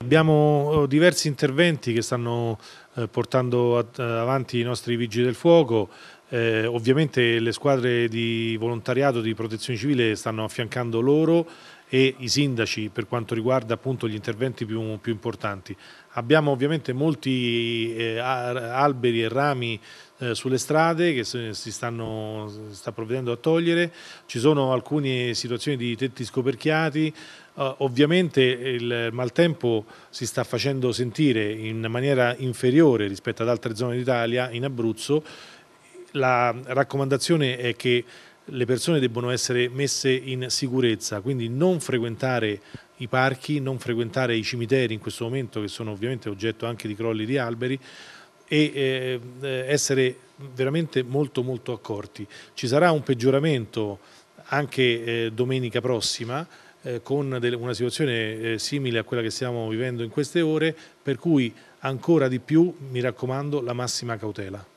Abbiamo eh, diversi interventi che stanno eh, portando eh, avanti i nostri vigili del fuoco, eh, ovviamente le squadre di volontariato di protezione civile stanno affiancando loro e i sindaci per quanto riguarda appunto gli interventi più, più importanti. Abbiamo ovviamente molti eh, alberi e rami eh, sulle strade che si stanno si sta provvedendo a togliere, ci sono alcune situazioni di tetti scoperchiati, eh, ovviamente il maltempo si sta facendo sentire in maniera inferiore rispetto ad altre zone d'Italia, in Abruzzo, la raccomandazione è che le persone debbono essere messe in sicurezza, quindi non frequentare i parchi, non frequentare i cimiteri in questo momento che sono ovviamente oggetto anche di crolli di alberi e eh, essere veramente molto molto accorti. Ci sarà un peggioramento anche eh, domenica prossima eh, con delle, una situazione eh, simile a quella che stiamo vivendo in queste ore, per cui ancora di più mi raccomando la massima cautela.